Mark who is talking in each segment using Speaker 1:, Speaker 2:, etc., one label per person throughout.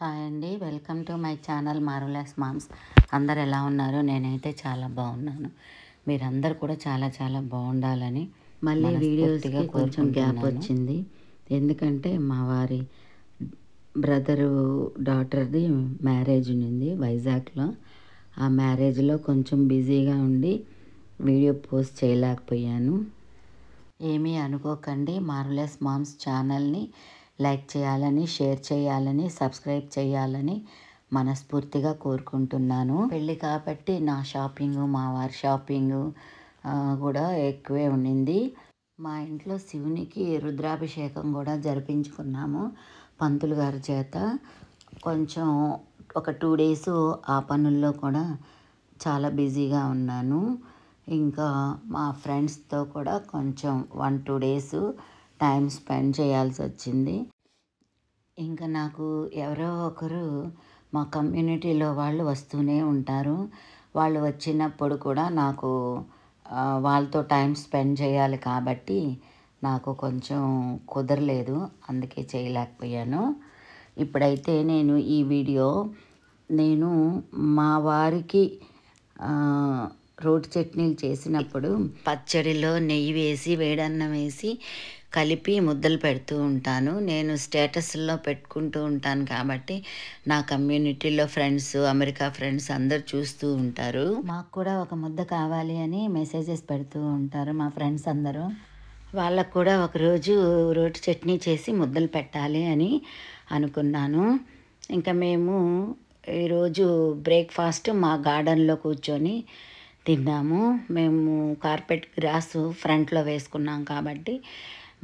Speaker 1: hi అండి welcome to my channel మారులాస్ moms అందరు ఎలా ఉన్నారు నేనైతే చాలా బాగున్నాను మీరందరు కూడా చాలా చాలా బాగుండాలని మళ్ళీ వీడియోస్గా కొంచెం గ్యాప్ వచ్చింది ఎందుకంటే మా వారి బ్రదరు డాటర్ది మ్యారేజ్ ఉంది వైజాగ్లో ఆ మ్యారేజ్లో కొంచెం బిజీగా ఉండి వీడియో పోస్ట్ చేయలేకపోయాను ఏమీ అనుకోకండి మారులెస్ మామ్స్ ఛానల్ని లైక్ చేయాలని షేర్ చేయాలని సబ్స్క్రైబ్ చేయాలని మనస్ఫూర్తిగా కోరుకుంటున్నాను పెళ్ళి కాబట్టి నా షాపింగ్ మా వారి షాపింగ్ కూడా ఎక్కువే ఉండింది మా ఇంట్లో శివునికి రుద్రాభిషేకం కూడా జరిపించుకున్నాము పంతులు గారి చేత కొంచెం ఒక టూ డేస్ ఆ పనుల్లో కూడా చాలా బిజీగా ఉన్నాను ఇంకా మా ఫ్రెండ్స్తో కూడా కొంచెం one two days time spend చేయాల్సి వచ్చింది ఇంకా నాకు ఎవరో ఒకరు మా కమ్యూనిటీలో వాళ్ళు వస్తూనే ఉంటారు వాళ్ళు వచ్చినప్పుడు కూడా నాకు వాళ్ళతో టైం స్పెండ్ చేయాలి కాబట్టి నాకు కొంచెం కుదరలేదు అందుకే చేయలేకపోయాను ఇప్పుడైతే నేను ఈ వీడియో నేను మా వారికి రోటి చట్నీలు చేసినప్పుడు పచ్చడిలో నెయ్యి వేసి వేడన్నం వేసి కలిపి ముద్దలు పెడుతూ ఉంటాను నేను స్టేటస్లో పెట్టుకుంటూ ఉంటాను కాబట్టి నా కమ్యూనిటీలో ఫ్రెండ్స్ అమెరికా ఫ్రెండ్స్ అందరు చూస్తూ ఉంటారు మాకు కూడా ఒక ముద్ద కావాలి అని మెసేజెస్ పెడుతూ ఉంటారు మా ఫ్రెండ్స్ అందరూ వాళ్ళకు కూడా ఒకరోజు రోటి చట్నీ చేసి ముద్దలు పెట్టాలి అని అనుకున్నాను ఇంకా మేము ఈరోజు బ్రేక్ఫాస్ట్ మా గార్డెన్లో కూర్చొని తిన్నాము మేము కార్పెట్ గ్రాసు ఫ్రంట్లో వేసుకున్నాం కాబట్టి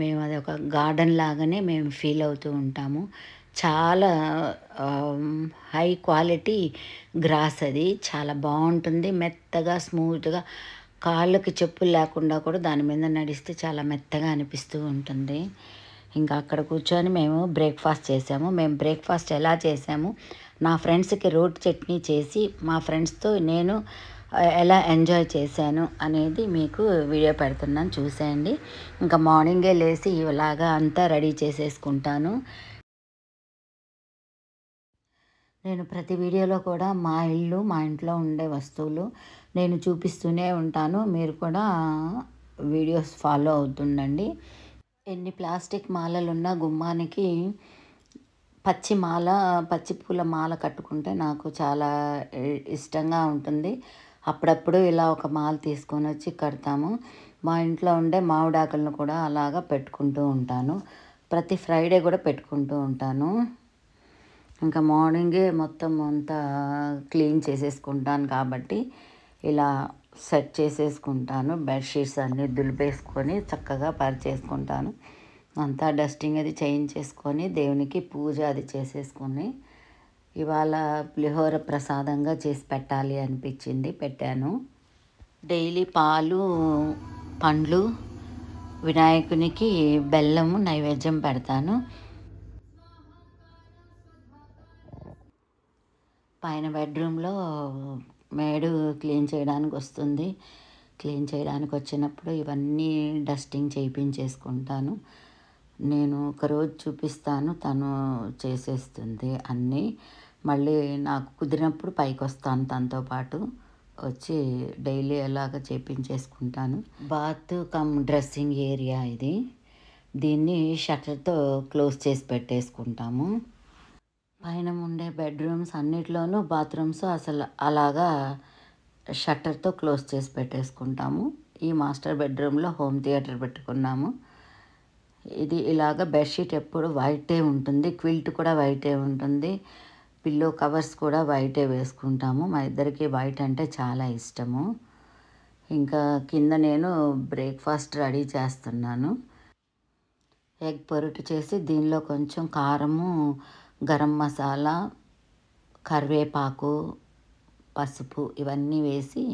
Speaker 1: మేము అది ఒక గార్డెన్ లాగానే మేము ఫీల్ అవుతూ ఉంటాము చాలా హై క్వాలిటీ గ్రాస్ అది చాలా బాగుంటుంది మెత్తగా స్మూత్గా కాళ్ళకి చెప్పులు లేకుండా కూడా దాని మీద నడిస్తే చాలా మెత్తగా అనిపిస్తూ ఉంటుంది ఇంకా అక్కడ కూర్చొని మేము బ్రేక్ఫాస్ట్ చేసాము మేము బ్రేక్ఫాస్ట్ ఎలా చేసాము నా ఫ్రెండ్స్కి రోడ్ చట్నీ చేసి మా ఫ్రెండ్స్తో నేను ఎలా ఎంజాయ్ చేశాను అనేది మీకు వీడియో పెడుతున్నాను చూసేయండి ఇంకా మార్నింగే లేచి ఇలాగా అంతా రెడీ చేసేసుకుంటాను నేను ప్రతి వీడియోలో కూడా మా ఇల్లు మా ఇంట్లో ఉండే వస్తువులు నేను చూపిస్తూనే ఉంటాను మీరు కూడా వీడియోస్ ఫాలో అవుతుండండి ఎన్ని ప్లాస్టిక్ మాలలున్న గుమ్మానికి పచ్చి మాల పచ్చి పూల మాల కట్టుకుంటే నాకు చాలా ఇష్టంగా ఉంటుంది అప్పుడప్పుడు ఇలా ఒక మాల తీసుకొని వచ్చి కడతాము మా ఇంట్లో ఉండే మామిడాకులను కూడా అలాగా పెట్టుకుంటూ ఉంటాను ప్రతి ఫ్రైడే కూడా పెట్టుకుంటూ ఉంటాను ఇంకా మార్నింగే మొత్తం అంతా క్లీన్ చేసేసుకుంటాను కాబట్టి ఇలా సెట్ చేసేసుకుంటాను బెడ్షీట్స్ అన్నీ దులిపేసుకొని చక్కగా పరిచేసుకుంటాను అంతా డస్టింగ్ అది చేయించేసుకొని దేవునికి పూజ అది చేసేసుకొని ఇవాళ పులిహోర ప్రసాదంగా చేసి పెట్టాలి అనిపించింది పెట్టాను డైలీ పాలు పండ్లు వినాయకునికి బెల్లము నైవేద్యం పెడతాను పైన బెడ్రూమ్లో మేడు క్లీన్ చేయడానికి వస్తుంది క్లీన్ చేయడానికి వచ్చినప్పుడు ఇవన్నీ డస్టింగ్ చేయించేసుకుంటాను నేను ఒకరోజు చూపిస్తాను తను చేసేస్తుంది అన్నీ మళ్ళీ నాకు కుదిరినప్పుడు పైకి వస్తాను తనతో పాటు వచ్చి డైలీ ఎలాగ చేపించేసుకుంటాను బాత్ కమ్ డ్రెస్సింగ్ ఏరియా ఇది దీన్ని షట్టర్తో క్లోజ్ చేసి పెట్టేసుకుంటాము పైన ఉండే బెడ్రూమ్స్ అన్నిట్లోనూ బాత్రూమ్స్ అసలు అలాగా షట్టర్తో క్లోజ్ చేసి పెట్టేసుకుంటాము ఈ మాస్టర్ బెడ్రూమ్లో హోమ్ థియేటర్ పెట్టుకున్నాము ఇది ఇలాగ బెడ్షీట్ ఎప్పుడు వైటే ఉంటుంది క్విల్ట్ కూడా వైటే ఉంటుంది పిల్లో కవర్స్ కూడా వైటే వేసుకుంటాము మా ఇద్దరికి వైట్ అంటే చాలా ఇష్టము ఇంకా కింద నేను బ్రేక్ఫాస్ట్ రెడీ చేస్తున్నాను ఎగ్ పొరుటు చేసి దీనిలో కొంచెం కారము గరం మసాలా కరివేపాకు పసుపు ఇవన్నీ వేసి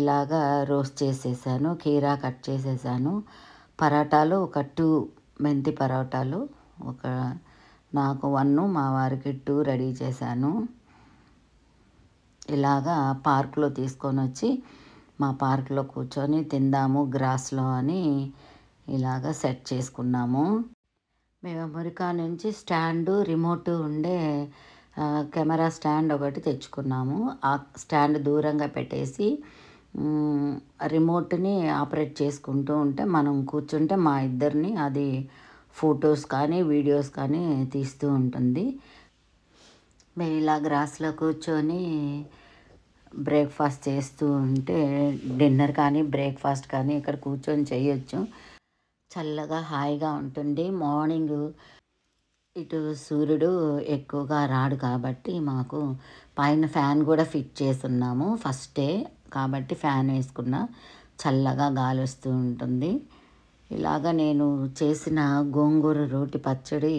Speaker 1: ఇలాగా రోస్ట్ చేసేసాను కీరా కట్ చేసేసాను పరాటాలు ఒక టూ మెంతి పరోటాలు ఒక నాకు వన్ మా వారికి టూ రెడీ చేశాను ఇలాగా పార్క్లో తీసుకొని వచ్చి మా పార్క్లో కూర్చొని తిందాము గ్రాస్లో అని ఇలాగ సెట్ చేసుకున్నాము మేము అమెరికా నుంచి స్టాండు రిమోట్ ఉండే కెమెరా స్టాండ్ ఒకటి తెచ్చుకున్నాము ఆ స్టాండ్ దూరంగా పెట్టేసి రిమోట్ని ఆపరేట్ చేసుకుంటూ ఉంటే మనం కూర్చుంటే మా ఇద్దరిని అది ఫొటోస్ కానీ వీడియోస్ కానీ తీస్తూ ఉంటుంది మేము ఇలా గ్రాస్లో కూర్చొని బ్రేక్ఫాస్ట్ చేస్తూ ఉంటే డిన్నర్ కానీ బ్రేక్ఫాస్ట్ కానీ ఇక్కడ కూర్చొని చేయొచ్చు చల్లగా హాయిగా ఉంటుంది మార్నింగ్ ఇటు సూర్యుడు ఎక్కువగా రాడు కాబట్టి మాకు పైన ఫ్యాన్ కూడా ఫిట్ చేస్తున్నాము ఫస్టే కాబట్టి ఫ్యాన్ వేసుకున్న చల్లగా గాలి వస్తూ ఉంటుంది ఇలాగ నేను చేసిన గోంగూర రోటి పచ్చడి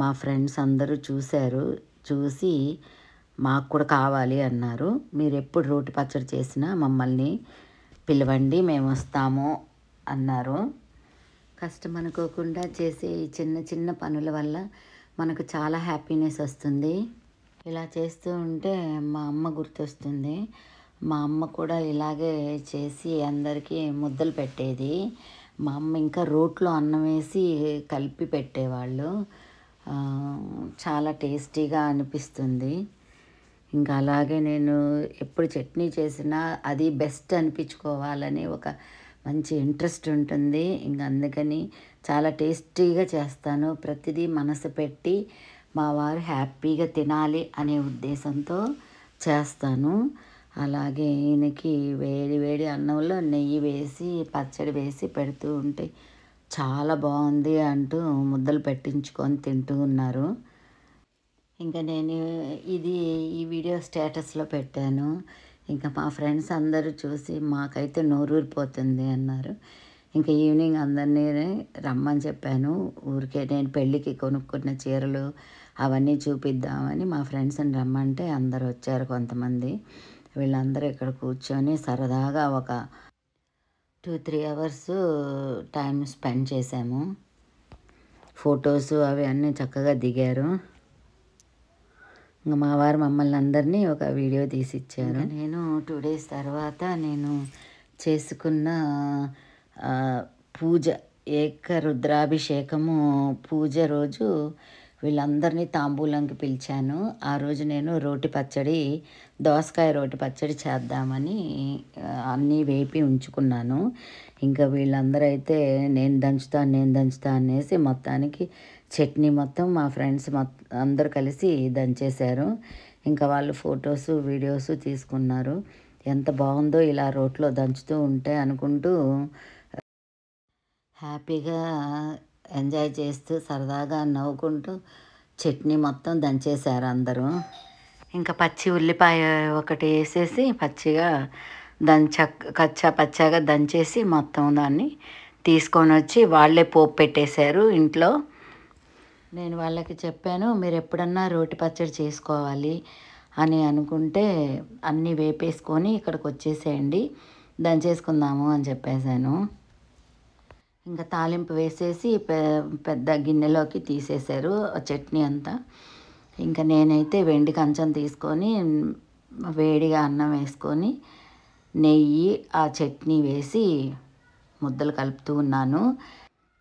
Speaker 1: మా ఫ్రెండ్స్ అందరూ చూశారు చూసి మాకు కూడా కావాలి అన్నారు మీరు ఎప్పుడు రోటి పచ్చడి చేసినా మమ్మల్ని పిలవండి మేము వస్తాము అన్నారు కష్టం అనుకోకుండా చేసే ఈ చిన్న చిన్న పనుల వల్ల మనకు చాలా హ్యాపీనెస్ వస్తుంది ఇలా చేస్తూ ఉంటే మా అమ్మ గుర్తొస్తుంది మా అమ్మ కూడా ఇలాగే చేసి అందరికీ ముద్దలు పెట్టేది మా అమ్మ ఇంకా రోట్లో అన్నం వేసి కలిపి పెట్టేవాళ్ళు చాలా టేస్టీగా అనిపిస్తుంది ఇంకా అలాగే నేను ఎప్పుడు చట్నీ చేసినా అది బెస్ట్ అనిపించుకోవాలని ఒక మంచి ఇంట్రెస్ట్ ఉంటుంది ఇంకా అందుకని చాలా టేస్టీగా చేస్తాను ప్రతిదీ మనసు పెట్టి మా వారు హ్యాపీగా తినాలి అనే ఉద్దేశంతో చేస్తాను అలాగే ఈయనకి వేడి వేడి అన్నంలో నెయ్యి వేసి పచ్చడి వేసి పెడుతూ ఉంటే చాలా బాగుంది అంటూ ముద్దలు పెట్టించుకొని తింటూ ఉన్నారు ఇంకా నేను ఇది ఈ వీడియో స్టేటస్లో పెట్టాను ఇంకా మా ఫ్రెండ్స్ అందరూ చూసి మాకైతే నోరూరిపోతుంది అన్నారు ఇంకా ఈవినింగ్ అందరినీ రమ్మని చెప్పాను ఊరికే నేను పెళ్ళికి కొనుక్కున్న చీరలు అవన్నీ చూపిద్దామని మా ఫ్రెండ్స్ని రమ్మంటే అందరు వచ్చారు కొంతమంది వీళ్ళందరూ ఇక్కడ కూర్చొని సరదాగా ఒక two three hours time spend చేసాము ఫొటోస్ అవి అన్నీ చక్కగా దిగారు ఇంకా మా వారు మమ్మల్ని అందరినీ ఒక వీడియో తీసి ఇచ్చారు నేను టూ డేస్ తర్వాత నేను చేసుకున్న పూజ ఏక రుద్రాభిషేకము పూజ రోజు వీళ్ళందరినీ తాంబూలంకి పిలిచాను ఆ రోజు నేను రోటి పచ్చడి దోసకాయ రోటి పచ్చడి చేద్దామని అన్నీ వేపి ఉంచుకున్నాను ఇంకా వీళ్ళందరూ అయితే నేను దంచుతాను నేను దంచుతా అనేసి మొత్తానికి చట్నీ మొత్తం మా ఫ్రెండ్స్ అందరు కలిసి దంచేశారు ఇంకా వాళ్ళు ఫొటోస్ వీడియోస్ తీసుకున్నారు ఎంత బాగుందో ఇలా రోట్లో దంచుతూ ఉంటే అనుకుంటూ హ్యాపీగా ఎంజాయ్ చేస్తూ సరదాగా నవ్వుకుంటూ చట్నీ మొత్తం దంచేశారు అందరూ ఇంకా పచ్చి ఉల్లిపాయ ఒకటి వేసేసి పచ్చిగా దంచ కచ్చ పచ్చాగా దంచేసి మొత్తం దాన్ని తీసుకొని వచ్చి వాళ్ళే పోపు పెట్టేశారు ఇంట్లో నేను వాళ్ళకి చెప్పాను మీరు ఎప్పుడన్నా రోటి పచ్చడి చేసుకోవాలి అని అనుకుంటే అన్నీ వేపేసుకొని ఇక్కడికి వచ్చేసేయండి దంచేసుకుందాము అని చెప్పేశాను ఇంకా తాలింపు వేసేసి పెద్ద గిన్నెలోకి తీసేశారు చట్నీ అంతా ఇంకా నేనైతే వెండి కంచం తీసుకొని వేడిగా అన్నం వేసుకొని నెయ్యి ఆ చట్నీ వేసి ముద్దలు కలుపుతూ ఉన్నాను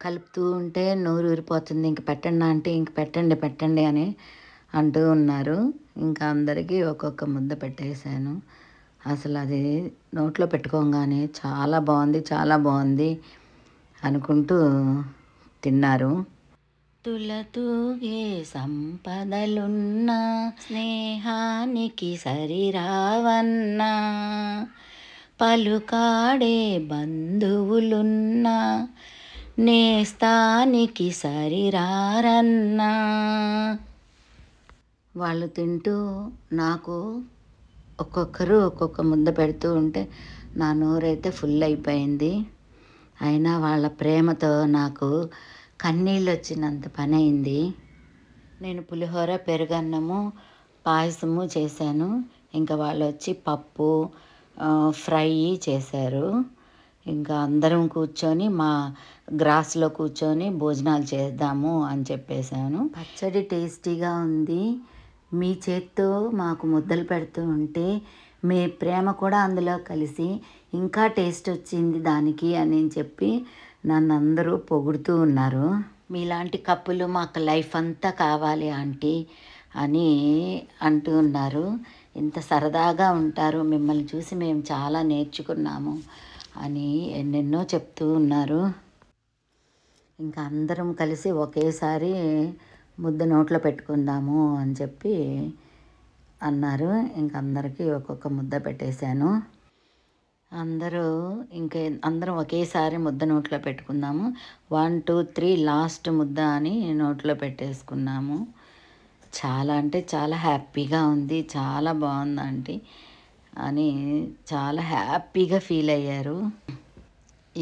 Speaker 1: కలుపుతూ ఉంటే నూరు ఊరిపోతుంది ఇంక పెట్టండి అంటే ఇంక పెట్టండి పెట్టండి అని అంటూ ఉన్నారు ఇంకా అందరికీ ఒక్కొక్క ముద్ద పెట్టేశాను అసలు అది నోట్లో పెట్టుకోగానే చాలా బాగుంది చాలా బాగుంది అనుకుంటూ తిన్నారు తులతూగే సంపదలున్నా స్నేహానికి సరిరావన్నా పలుకాడే బంధువులున్నా నేస్తానికి సరిరారన్నా వాళ్ళు తింటూ నాకు ఒక్కొక్కరు ఒక్కొక్క ముద్ద పెడుతూ ఉంటే నా నోరైతే ఫుల్ అయిపోయింది అయినా వాళ్ళ ప్రేమతో నాకు కన్నీళ్ళు వచ్చినంత పని అయింది నేను పులిహోర పెరుగన్నము పాయసము చేశాను ఇంకా వాళ్ళు వచ్చి పప్పు ఫ్రై చేశారు ఇంకా అందరం కూర్చొని మా గ్రాస్లో కూర్చొని భోజనాలు చేద్దాము అని చెప్పేశాను పచ్చడి టేస్టీగా ఉంది మీ చేత్తో మాకు ముద్దలు పెడుతూ ఉంటే మీ ప్రేమ కూడా అందులో కలిసి ఇంకా టేస్ట్ వచ్చింది దానికి అని చెప్పి నన్ను అందరూ పొగుడుతూ ఉన్నారు మీలాంటి కప్పులు మాకు లైఫ్ అంతా కావాలి ఆంటీ అని అంటూ ఉన్నారు ఇంత సరదాగా ఉంటారు మిమ్మల్ని చూసి మేము చాలా నేర్చుకున్నాము అని ఎన్నెన్నో చెప్తూ ఉన్నారు ఇంకా అందరం కలిసి ఒకేసారి ముద్ద నోట్లో పెట్టుకుందాము అని చెప్పి అన్నారు ఇంక అందరికీ ఒక్కొక్క ముద్ద పెట్టేశాను అందరూ ఇంకా అందరం ఒకేసారి ముద్ద నోట్లో పెట్టుకున్నాము వన్ టూ త్రీ లాస్ట్ ముద్ద అని నోట్లో పెట్టేసుకున్నాము చాలా అంటే చాలా హ్యాపీగా ఉంది చాలా బాగుంది అని చాలా హ్యాపీగా ఫీల్ అయ్యారు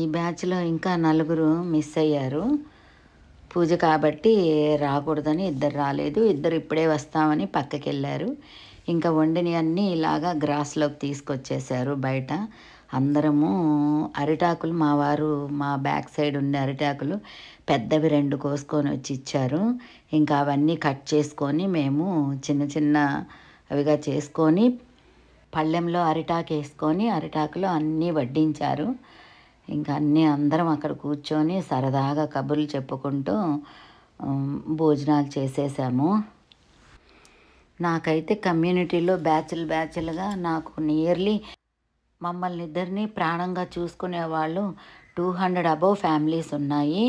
Speaker 1: ఈ బ్యాచ్లో ఇంకా నలుగురు మిస్ అయ్యారు పూజ కాబట్టి రాకూడదని ఇద్దరు రాలేదు ఇద్దరు ఇప్పుడే వస్తామని పక్కకి వెళ్ళారు ఇంకా వండిని అన్నీ ఇలాగా గ్రాస్లోకి తీసుకొచ్చేసారు బయట అందరము అరిటాకులు మా వారు మా బ్యాక్ సైడ్ ఉండే అరిటాకులు పెద్దవి రెండు కోసుకొని వచ్చి ఇచ్చారు ఇంకా అవన్నీ కట్ చేసుకొని మేము చిన్న చిన్న అవిగా చేసుకొని పళ్ళెంలో అరిటాకు వేసుకొని అరిటాకులు అన్నీ వడ్డించారు ఇంకా అన్నీ అందరం అక్కడ కూర్చొని సరదాగా కబుర్లు చెప్పుకుంటూ భోజనాలు చేసేసాము నాకైతే కమ్యూనిటీలో బ్యాచ్లు బ్యాచిల్గా నాకు నియర్లీ మమ్మల్ని ఇద్దరిని ప్రాణంగా చూసుకునే వాళ్ళు టూ హండ్రెడ్ అబవ్ ఫ్యామిలీస్ ఉన్నాయి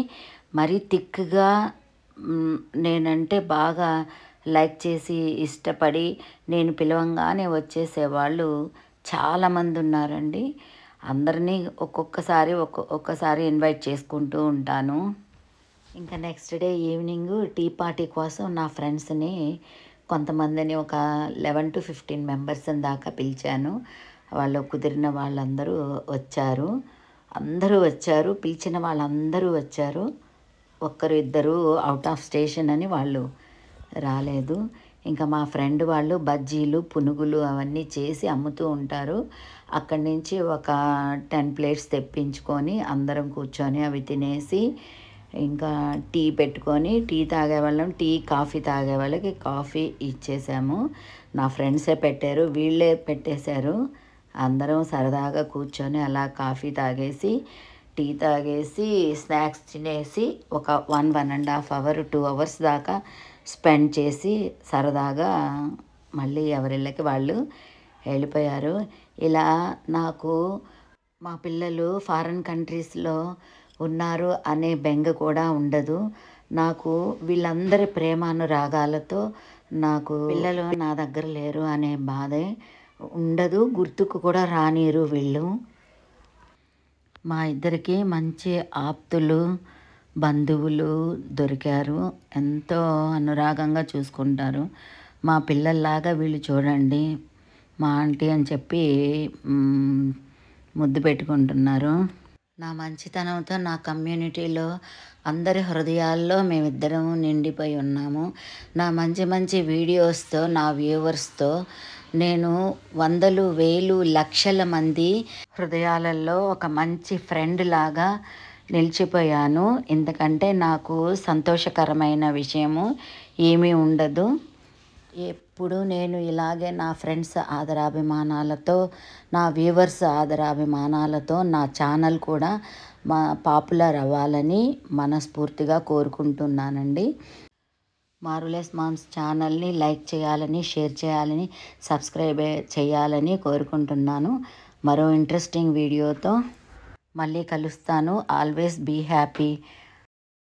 Speaker 1: మరీ థిక్గా నేనంటే బాగా లైక్ చేసి ఇష్టపడి నేను పిలవంగానే వచ్చేసేవాళ్ళు చాలామంది ఉన్నారండి అందరినీ ఒక్కొక్కసారి ఒక్కొక్కసారి ఇన్వైట్ చేసుకుంటూ ఉంటాను ఇంకా next day evening tea party కోసం నా ఫ్రెండ్స్ని కొంతమందిని ఒక లెవెన్ టు ఫిఫ్టీన్ మెంబర్స్ దాకా పిలిచాను వాళ్ళు కుదిరిన వాళ్ళందరూ వచ్చారు అందరూ వచ్చారు పిలిచిన వాళ్ళందరూ వచ్చారు ఒక్కరు ఇద్దరు అవుట్ ఆఫ్ స్టేషన్ అని వాళ్ళు రాలేదు ఇంకా మా ఫ్రెండ్ వాళ్ళు బజ్జీలు పునుగులు అవన్నీ చేసి అమ్ముతూ ఉంటారు అక్కడి నుంచి ఒక టెన్ ప్లేట్స్ తెప్పించుకొని అందరం కూర్చొని అవి తినేసి ఇంకా టీ పెట్టుకొని టీ తాగే వాళ్ళం టీ కాఫీ తాగే వాళ్ళకి కాఫీ ఇచ్చేసాము నా ఫ్రెండ్సే పెట్టారు వీళ్ళే పెట్టేశారు అందరం సరదాగా కూర్చొని అలా కాఫీ తాగేసి టీ తాగేసి స్నాక్స్ తినేసి ఒక one one and half hour two hours దాకా స్పెండ్ చేసి సరదాగా మళ్ళీ ఎవరిళ్ళకి వాళ్ళు వెళ్ళిపోయారు ఇలా నాకు మా పిల్లలు ఫారెన్ కంట్రీస్లో ఉన్నారు అనే బెంగ కూడా ఉండదు నాకు వీళ్ళందరి రాగాలతో నాకు పిల్లలు నా దగ్గర లేరు అనే బాధే ఉండదు గుర్తుకు కూడా రానిరు వీళ్ళు మా ఇద్దరికి మంచి ఆప్తులు బంధువులు దొరికారు ఎంతో అనురాగంగా చూసుకుంటారు మా పిల్లల్లాగా వీళ్ళు చూడండి మా ఆంటీ అని చెప్పి ముద్దు పెట్టుకుంటున్నారు నా మంచితనంతో నా కమ్యూనిటీలో అందరి హృదయాల్లో మేమిద్దరం నిండిపోయి ఉన్నాము నా మంచి మంచి వీడియోస్తో నా వ్యూవర్స్తో నేను వందలు వేలు లక్షల మంది హృదయాలలో ఒక మంచి ఫ్రెండ్ లాగా నిలిచిపోయాను ఎందుకంటే నాకు సంతోషకరమైన విషయము ఏమీ ఉండదు ఎప్పుడు నేను ఇలాగే నా ఫ్రెండ్స్ ఆదరాభిమానాలతో నా వ్యూవర్స్ ఆదరాభిమానాలతో నా ఛానల్ కూడా మా పాపులర్ అవ్వాలని మనస్ఫూర్తిగా కోరుకుంటున్నానండి మారులెస్ మామ్స్ ఛానల్ని లైక్ చేయాలని షేర్ చేయాలని సబ్స్క్రైబ్ చేయాలని కోరుకుంటున్నాను మరో ఇంట్రెస్టింగ్ వీడియోతో మళ్ళీ కలుస్తాను ఆల్వేస్ బీ హ్యాపీ